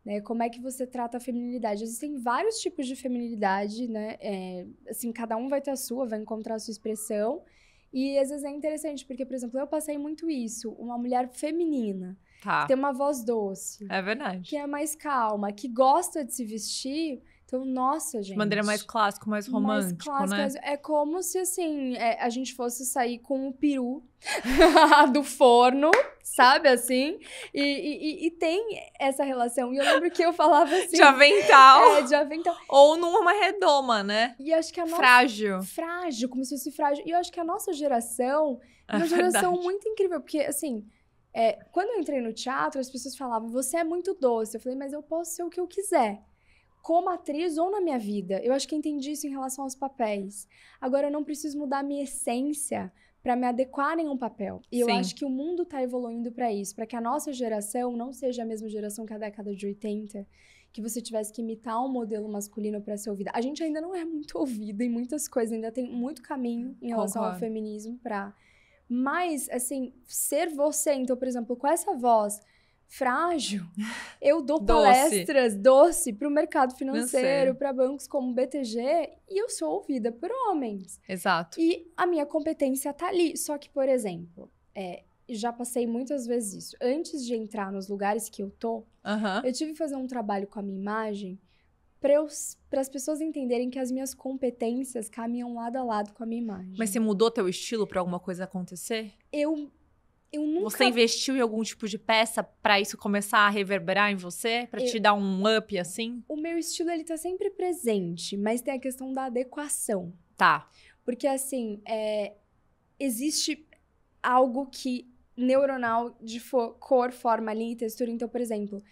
né? Como é que você trata a feminilidade? Existem vários tipos de feminilidade, né? É, assim, cada um vai ter a sua, vai encontrar a sua expressão. E às vezes é interessante, porque, por exemplo, eu passei muito isso. Uma mulher feminina, tá. que tem uma voz doce. É verdade. Que é mais calma, que gosta de se vestir então, nossa, gente. De maneira mais clássica, mais romântica. Mais né? É como se, assim, é, a gente fosse sair com o peru do forno, sabe assim? E, e, e, tem essa relação. E eu lembro que eu falava assim. De avental. É, de avental. Ou numa redoma, né? E acho que a nossa. Frágil. Frágil, como se fosse frágil. E eu acho que a nossa geração é uma geração verdade. muito incrível, porque, assim. É, quando eu entrei no teatro, as pessoas falavam, você é muito doce. Eu falei, mas eu posso ser o que eu quiser como atriz ou na minha vida. Eu acho que entendi isso em relação aos papéis. Agora eu não preciso mudar a minha essência para me adequar em um papel. E Sim. eu acho que o mundo está evoluindo para isso, para que a nossa geração não seja a mesma geração que a década de 80, que você tivesse que imitar um modelo masculino para ser ouvida. A gente ainda não é muito ouvida em muitas coisas, ainda tem muito caminho em relação Concordo. ao feminismo para mas assim, ser você, então, por exemplo, com essa voz, frágil. Eu dou doce. palestras doce para o mercado financeiro, para bancos como o BTG, e eu sou ouvida por homens. Exato. E a minha competência está ali. Só que, por exemplo, é, já passei muitas vezes isso. Antes de entrar nos lugares que eu tô, eu tive que fazer um trabalho com a minha imagem para as pessoas entenderem que as minhas competências caminham lado a lado com a minha imagem. Mas você mudou teu estilo para alguma coisa acontecer? Eu eu nunca... Você investiu em algum tipo de peça para isso começar a reverberar em você? para eu... te dar um up, assim? O meu estilo, ele tá sempre presente, mas tem a questão da adequação. Tá. Porque, assim, é... existe algo que neuronal de cor, forma, linha textura. Então, por exemplo,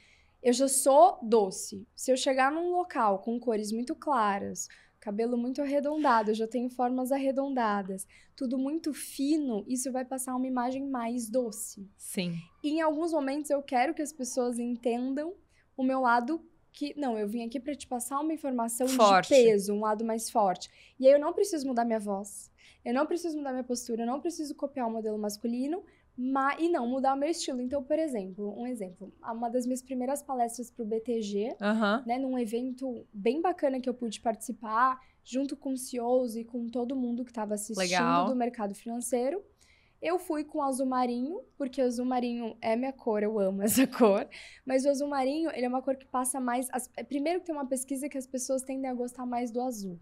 eu já sou doce. Se eu chegar num local com cores muito claras, cabelo muito arredondado, eu já tenho formas arredondadas, tudo muito fino, isso vai passar uma imagem mais doce. Sim. E em alguns momentos eu quero que as pessoas entendam o meu lado que não, eu vim aqui para te passar uma informação forte. de peso, um lado mais forte. E aí eu não preciso mudar minha voz, eu não preciso mudar minha postura, eu não preciso copiar o modelo masculino, mas, e não mudar o meu estilo. Então, por exemplo, um exemplo, uma das minhas primeiras palestras para o BTG, uhum. né, num evento bem bacana que eu pude participar, junto com CEOs e com todo mundo que estava assistindo Legal. do mercado financeiro. Eu fui com azul marinho, porque o azul marinho é minha cor, eu amo essa cor. Mas o azul marinho, ele é uma cor que passa mais. As, é, primeiro, tem uma pesquisa que as pessoas tendem a gostar mais do azul.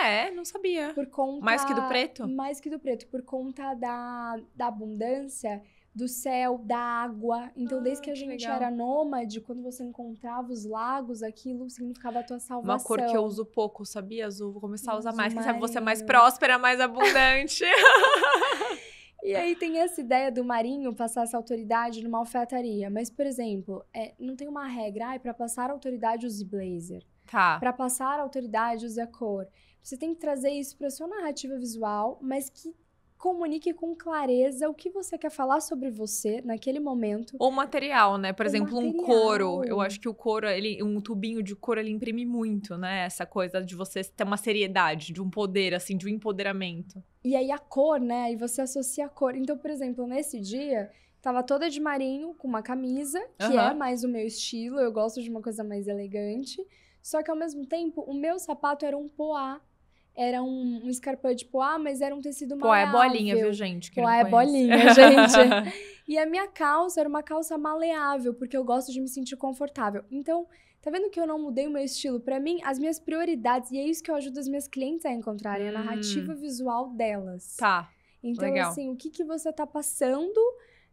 Ah, é? Não sabia. Por conta. Mais que do preto? Mais que do preto, por conta da, da abundância do céu, da água. Então, ah, desde que a gente legal. era nômade, quando você encontrava os lagos, aquilo significava a tua salvação. Uma cor que eu uso pouco, sabia, Azul? Vou começar a usar mais. Quem sabe você é mais próspera, mais abundante. e aí tem essa ideia do marinho passar essa autoridade numa alfaiataria. Mas, por exemplo, é, não tem uma regra, ah, é para passar autoridade use blazer. Tá. Para passar a autoridade, use a cor. Você tem que trazer isso para sua narrativa visual, mas que comunique com clareza o que você quer falar sobre você naquele momento. Ou material, né? Por o exemplo, material. um couro. Eu acho que o couro, ele, um tubinho de couro, ele imprime muito, né? Essa coisa de você ter uma seriedade, de um poder, assim, de um empoderamento. E aí a cor, né? Aí você associa a cor. Então, por exemplo, nesse dia, tava toda de marinho, com uma camisa, que uhum. é mais o meu estilo. Eu gosto de uma coisa mais elegante. Só que ao mesmo tempo, o meu sapato era um poá. Era um, um escarpão de poá, mas era um tecido maleável. Poá é bolinha, viu, gente? poá é bolinha, gente. e a minha calça era uma calça maleável, porque eu gosto de me sentir confortável. Então, tá vendo que eu não mudei o meu estilo? Para mim, as minhas prioridades, e é isso que eu ajudo as minhas clientes a encontrarem, é hum. a narrativa visual delas. Tá. Então, Legal. assim, o que, que você tá passando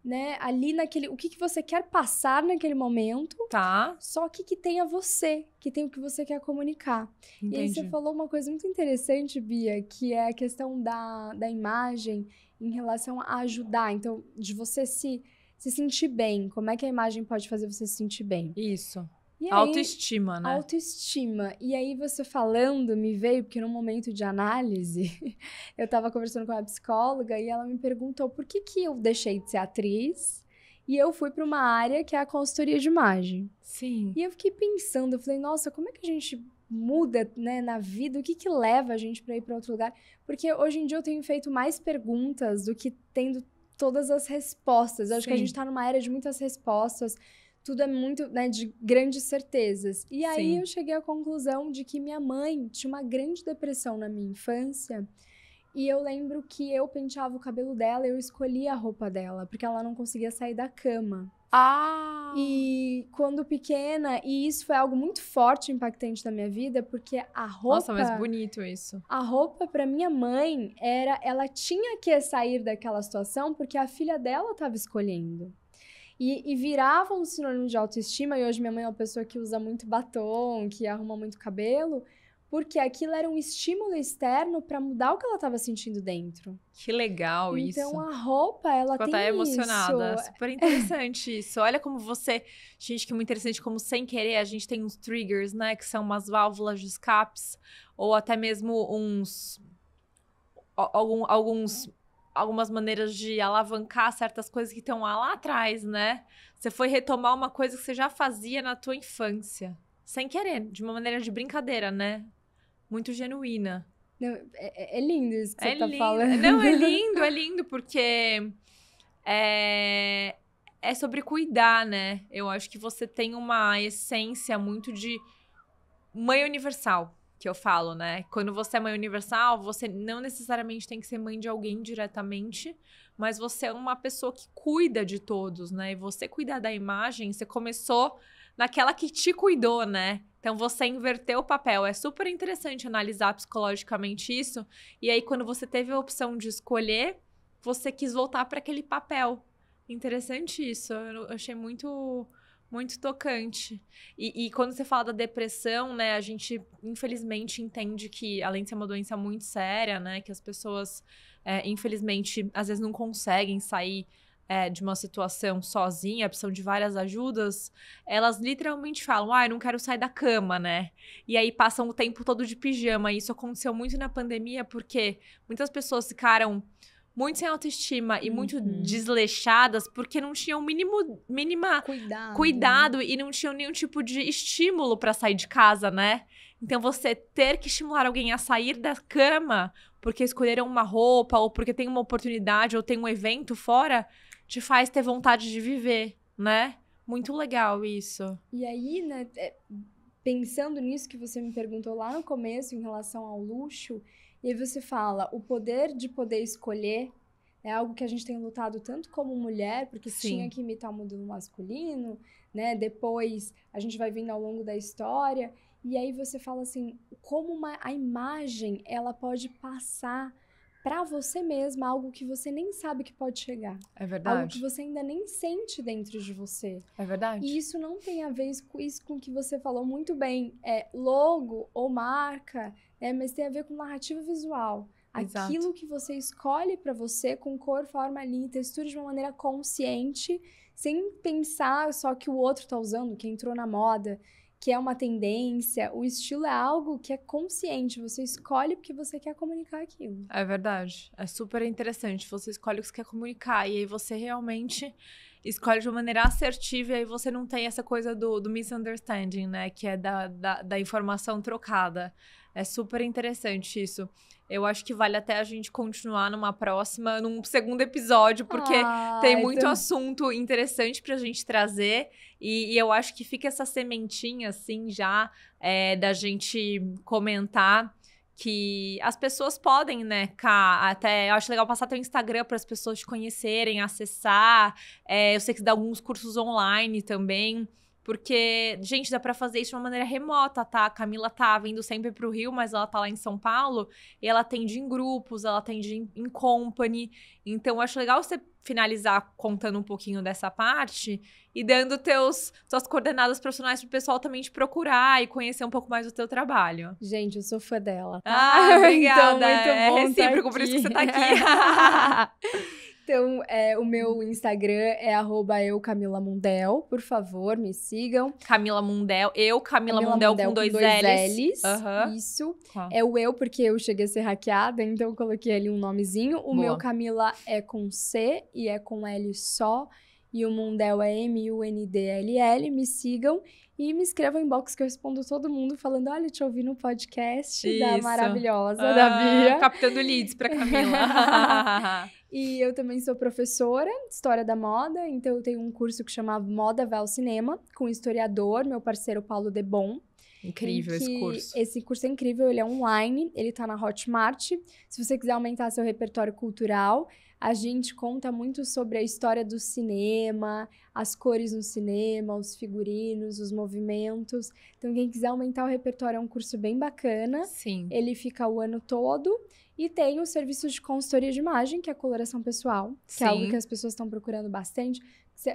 né? Ali naquele. O que, que você quer passar naquele momento. Tá. Só que que tenha você, que tem o que você quer comunicar. Entendi. E aí você falou uma coisa muito interessante, Bia, que é a questão da, da imagem em relação a ajudar. Então, de você se, se sentir bem. Como é que a imagem pode fazer você se sentir bem? Isso autoestima, né? Autoestima. E aí você falando me veio, porque num momento de análise, eu estava conversando com a psicóloga e ela me perguntou por que, que eu deixei de ser atriz e eu fui para uma área que é a consultoria de imagem. Sim. E eu fiquei pensando, eu falei, nossa, como é que a gente muda né, na vida? O que, que leva a gente para ir para outro lugar? Porque hoje em dia eu tenho feito mais perguntas do que tendo todas as respostas. Eu acho que a gente está numa era de muitas respostas tudo é muito, né, de grandes certezas. E aí Sim. eu cheguei à conclusão de que minha mãe tinha uma grande depressão na minha infância. E eu lembro que eu penteava o cabelo dela, eu escolhia a roupa dela, porque ela não conseguia sair da cama. Ah! E quando pequena, e isso foi algo muito forte, impactante na minha vida, porque a roupa. Nossa, mas bonito isso. A roupa para minha mãe era. Ela tinha que sair daquela situação porque a filha dela estava escolhendo. E, e viravam um sinônimo de autoestima. E hoje minha mãe é uma pessoa que usa muito batom, que arruma muito cabelo porque aquilo era um estímulo externo para mudar o que ela estava sentindo dentro. Que legal então, isso. Então a roupa, ela Ficou tem até emocionada. Isso. Super interessante isso. Olha como você, gente, que é muito interessante como sem querer a gente tem uns triggers, né, que são umas válvulas de escapes ou até mesmo uns alguns algumas maneiras de alavancar certas coisas que estão lá, lá atrás, né? Você foi retomar uma coisa que você já fazia na tua infância, sem querer, de uma maneira de brincadeira, né? Muito genuína. Não, é, é, é lindo isso que é você tá lindo. falando. Não, é lindo, é lindo, porque é, é sobre cuidar, né? Eu acho que você tem uma essência muito de mãe universal que eu falo, né? Quando você é mãe universal, você não necessariamente tem que ser mãe de alguém diretamente, mas você é uma pessoa que cuida de todos, né? E você cuidar da imagem, você começou naquela que te cuidou, né? Então você inverteu o papel. É super interessante analisar psicologicamente isso. E aí, quando você teve a opção de escolher, você quis voltar para aquele papel. Interessante isso. Eu achei muito muito tocante. E, e, quando você fala da depressão, né, a gente infelizmente entende que, além de ser uma doença muito séria, né, que as pessoas, é, infelizmente, às vezes não conseguem sair é, de uma situação sozinha, precisam de várias ajudas, elas literalmente falam, ah, eu não quero sair da cama, né? E aí passam o tempo todo de pijama. E isso aconteceu muito na pandemia, porque muitas pessoas ficaram muito sem autoestima e uhum. muito desleixadas porque não tinham mínimo mínima cuidado. cuidado e não tinham nenhum tipo de estímulo para sair de casa, né? Então você ter que estimular alguém a sair da cama porque escolheram uma roupa ou porque tem uma oportunidade ou tem um evento fora te faz ter vontade de viver, né? Muito legal isso. E aí, né, é, pensando nisso que você me perguntou lá no começo em relação ao luxo, e você fala, o poder de poder escolher é algo que a gente tem lutado tanto como mulher, porque Sim. tinha que imitar o mundo masculino, né? Depois a gente vai vindo ao longo da história. E aí você fala assim, como uma, a imagem ela pode passar para você mesma algo que você nem sabe que pode chegar. É verdade. Algo que você ainda nem sente dentro de você. É verdade. E isso não tem a ver com isso com que você falou muito bem, é logo ou marca é, mas tem a ver com narrativa visual. Exato. Aquilo que você escolhe para você com cor, forma, linha e textura de uma maneira consciente, sem pensar só que o outro está usando, que entrou na moda, que é uma tendência. O estilo é algo que é consciente, você escolhe porque você quer comunicar aquilo. É verdade. É super interessante. Você escolhe o que você quer comunicar e aí você realmente escolhe de uma maneira assertiva e aí você não tem essa coisa do, do misunderstanding, né? Que é da, da, da informação trocada. É super interessante isso. Eu acho que vale até a gente continuar numa próxima, num segundo episódio, porque ah, tem muito então... assunto interessante pra gente trazer. E, e, eu acho que fica essa sementinha, assim, já é, da gente comentar que as pessoas podem, né, cá, até, eu acho legal passar teu Instagram para as pessoas te conhecerem, acessar, é, eu sei que você dá alguns cursos online também, porque, gente, dá para fazer isso de uma maneira remota, tá? A Camila tá vindo sempre pro Rio, mas ela tá lá em São Paulo e ela atende em grupos, ela atende em, em company. Então, acho legal você finalizar contando um pouquinho dessa parte e dando teus suas coordenadas profissionais pro pessoal também te procurar e conhecer um pouco mais do teu trabalho. Gente, eu sou fã dela. Tá? Ah, obrigada. então, muito é bom é recíproco, por isso que você tá aqui. Então, é, o meu Instagram é eucamilamundel. Por favor, me sigam. Camila Mundel. Eu, Camila, Camila Mundel, Mundel, com dois, com dois L's. L's. Uhum. Isso. Tá. É o eu, porque eu cheguei a ser hackeada, então eu coloquei ali um nomezinho. O Boa. meu Camila é com C e é com L só. E o Mundel é M-U-N-D-L-L. Me sigam. E me escreva em box que eu respondo todo mundo falando: olha, te ouvi no podcast Isso. da maravilhosa, ah, da Bia. Captando leads pra Camila. E eu também sou professora de História da Moda, então eu tenho um curso que chama Moda Véu Cinema, com o historiador, meu parceiro Paulo Debon. Incrível esse curso. Esse curso é incrível, ele é online, ele tá na Hotmart. Se você quiser aumentar seu repertório cultural, a gente conta muito sobre a história do cinema, as cores no cinema, os figurinos, os movimentos. Então, quem quiser aumentar o repertório, é um curso bem bacana. Sim. Ele fica o ano todo e tem os serviços de consultoria de imagem, que é a coloração pessoal, que Sim. é algo que as pessoas estão procurando bastante.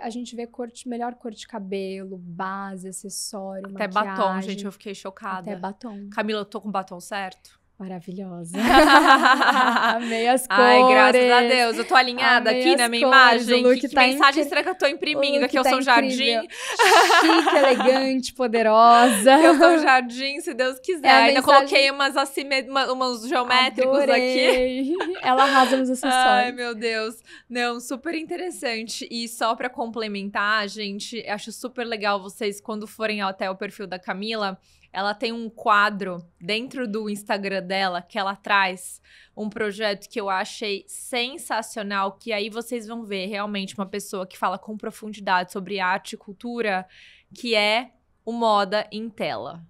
A gente vê melhor cor de cabelo, base, acessório, Até maquiagem, batom, gente, eu fiquei chocada. Até batom. Camila, eu tô com batom certo? Maravilhosa. Amei as cores. Ai, graças a Deus. Eu tô alinhada Amei aqui na minha cores, imagem. que, que tá mensagem incri... será que eu tô imprimindo aqui? Eu é tá sou um jardim. Chique, elegante, poderosa. Eu é sou jardim, se Deus quiser. É, Ainda coloquei umas, assim Uma, umas geométricos Adorei. aqui. Ela arrasa nos acessórios. Ai, meu Deus. Não, super interessante. E só pra complementar, gente, acho super legal vocês, quando forem até o perfil da Camila, ela tem um quadro dentro do Instagram dela que ela traz um projeto que eu achei sensacional, que aí vocês vão ver realmente uma pessoa que fala com profundidade sobre arte e cultura, que é o Moda em Tela.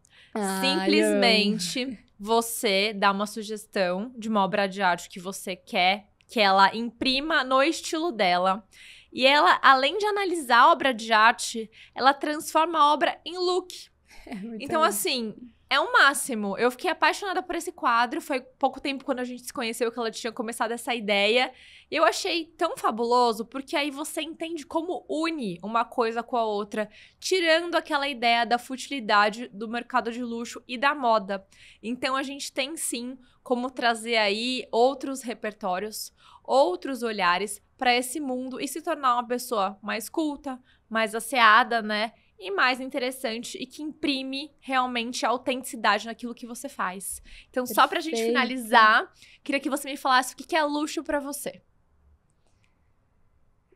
Simplesmente você dá uma sugestão de uma obra de arte que você quer que ela imprima no estilo dela. E ela, além de analisar a obra de arte, ela transforma a obra em look. É então, assim, é o máximo. Eu fiquei apaixonada por esse quadro. Foi pouco tempo quando a gente se conheceu que ela tinha começado essa ideia. E eu achei tão fabuloso, porque aí você entende como une uma coisa com a outra, tirando aquela ideia da futilidade do mercado de luxo e da moda. Então a gente tem sim como trazer aí outros repertórios, outros olhares para esse mundo e se tornar uma pessoa mais culta, mais asseada, né? e mais interessante e que imprime realmente a autenticidade naquilo que você faz. Então, Perfeito. só pra gente finalizar, queria que você me falasse o que é luxo para você.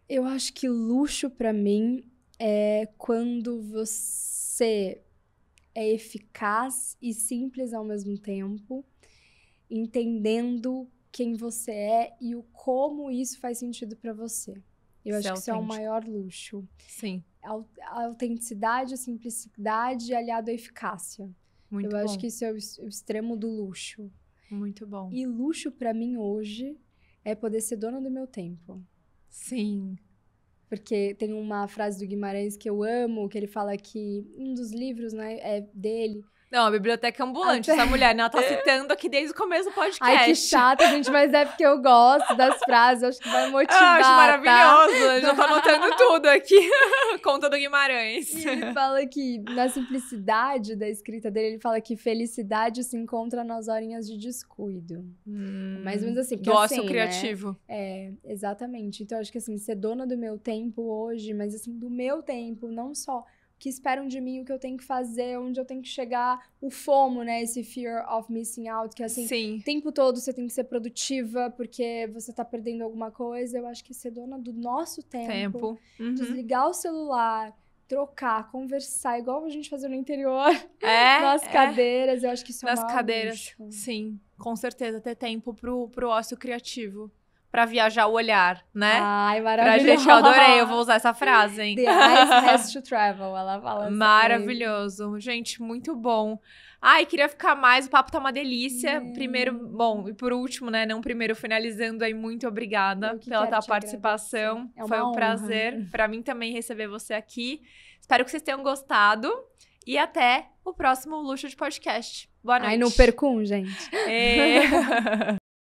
Eu acho que luxo para mim é quando você é eficaz e simples ao mesmo tempo, entendendo quem você é e o como isso faz sentido para você. Eu acho é que isso é o maior luxo. Sim autenticidade, simplicidade aliado à eficácia. Muito eu bom. acho que isso é o, o extremo do luxo. Muito bom. E luxo para mim hoje é poder ser dona do meu tempo. Sim. Porque tem uma frase do Guimarães que eu amo, que ele fala que um dos livros né, é dele não, a biblioteca é ambulante. Até... Essa mulher, né? Ela tá é. citando aqui desde o começo do podcast. Ai, que chata, gente, mas é porque eu gosto das frases. Acho que vai motivar. Ah, eu acho tá? maravilhoso. Tá? Já tô anotando tudo aqui. Conta do Guimarães. E ele fala que, na simplicidade da escrita dele, ele fala que felicidade se encontra nas horinhas de descuido. Hum, Mais ou menos assim. gosto assim, né? criativo. Né? É, exatamente. Então, acho que assim, ser dona do meu tempo hoje, mas assim, do meu tempo, não só que esperam de mim, o que eu tenho que fazer, onde eu tenho que chegar, o FOMO, né? Esse fear of missing out, que assim, Sim. o tempo todo você tem que ser produtiva porque você tá perdendo alguma coisa. Eu acho que ser dona do nosso tempo, tempo. Uhum. desligar o celular, trocar, conversar, igual a gente fazia no interior. É, nas é. cadeiras, eu acho que isso é Nas cadeiras, sim. Com certeza, ter tempo pro, pro ócio criativo para viajar o olhar, né? Ai, maravilhoso. Pra gente, eu adorei, eu vou usar essa frase, hein? The eyes has to travel, ela fala assim. Maravilhoso. Gente, muito bom. Ai, queria ficar mais, o papo tá uma delícia. Hum. Primeiro, bom, e por último, né, não primeiro, finalizando aí, muito obrigada pela tua participação. É Foi um honra. prazer para mim também receber você aqui. Espero que vocês tenham gostado e até o próximo Luxo de Podcast. Boa noite. Ai, não percum, gente. É.